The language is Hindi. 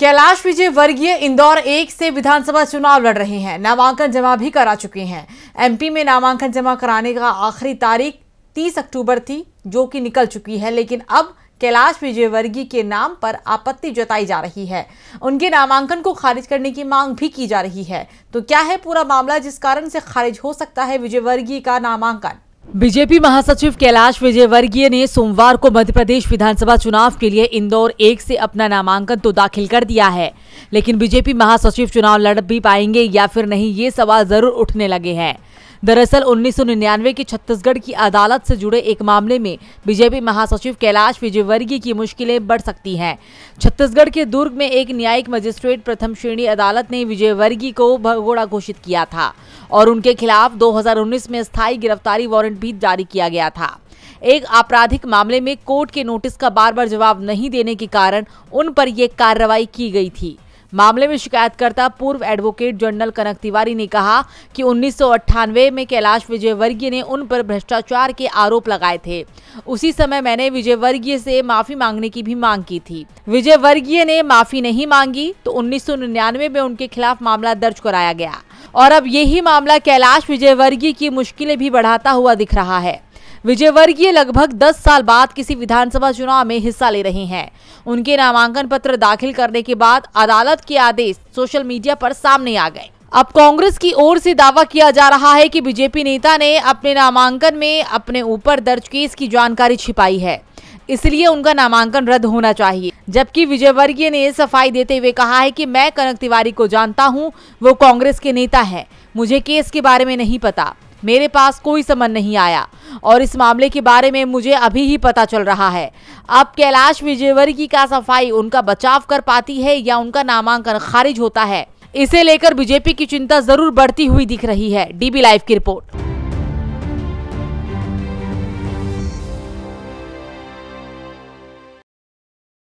कैलाश विजय वर्गीय इंदौर एक से विधानसभा चुनाव लड़ रहे हैं नामांकन जमा भी करा चुके हैं एमपी में नामांकन जमा कराने का आखिरी तारीख 30 अक्टूबर थी जो कि निकल चुकी है लेकिन अब कैलाश विजयवर्गीय के नाम पर आपत्ति जताई जा रही है उनके नामांकन को खारिज करने की मांग भी की जा रही है तो क्या है पूरा मामला जिस कारण से खारिज हो सकता है विजयवर्गीय का नामांकन बीजेपी महासचिव कैलाश विजयवर्गीय ने सोमवार को मध्य प्रदेश विधानसभा चुनाव के लिए इंदौर एक से अपना नामांकन तो दाखिल कर दिया है लेकिन बीजेपी महासचिव चुनाव लड़ भी पाएंगे या फिर नहीं ये सवाल जरूर उठने लगे हैं दरअसल 1999 की छत्तीसगढ़ की अदालत से जुड़े एक मामले में बीजेपी महासचिव कैलाश विजयवर्गीय की मुश्किलें बढ़ सकती हैं छत्तीसगढ़ के दुर्ग में एक न्यायिक मजिस्ट्रेट प्रथम श्रेणी अदालत ने विजयवर्गीय को भगोड़ा घोषित किया था और उनके खिलाफ दो में स्थायी गिरफ्तारी वारंट भी जारी किया गया था एक आपराधिक मामले में कोर्ट के नोटिस का बार बार जवाब नहीं देने के कारण उन पर यह कार्रवाई की गई थी मामले में शिकायतकर्ता पूर्व एडवोकेट जनरल कनक तिवारी ने कहा कि उन्नीस में कैलाश विजयवर्गीय ने उन पर भ्रष्टाचार के आरोप लगाए थे उसी समय मैंने विजयवर्गीय से माफी मांगने की भी मांग की थी विजयवर्गीय ने माफी नहीं मांगी तो उन्नीस में उनके खिलाफ मामला दर्ज कराया गया और अब यही मामला कैलाश विजयवर्गीय की मुश्किलें भी बढ़ाता हुआ दिख रहा है विजयवर्गीय लगभग 10 साल बाद किसी विधानसभा चुनाव में हिस्सा ले रहे हैं उनके नामांकन पत्र दाखिल करने के बाद अदालत के आदेश सोशल मीडिया पर सामने आ गए अब कांग्रेस की ओर से दावा किया जा रहा है कि बीजेपी नेता ने अपने नामांकन में अपने ऊपर दर्ज केस की जानकारी छिपाई है इसलिए उनका नामांकन रद्द होना चाहिए जबकि विजयवर्गीय ने सफाई देते हुए कहा है कि मैं कनक तिवारी को जानता हूं वो कांग्रेस के नेता हैं मुझे केस के बारे में नहीं पता मेरे पास कोई समन नहीं आया और इस मामले के बारे में मुझे अभी ही पता चल रहा है अब कैलाश विजयवर्गीय का सफाई उनका बचाव कर पाती है या उनका नामांकन खारिज होता है इसे लेकर बीजेपी की चिंता जरूर बढ़ती हुई दिख रही है डीबी लाइव की रिपोर्ट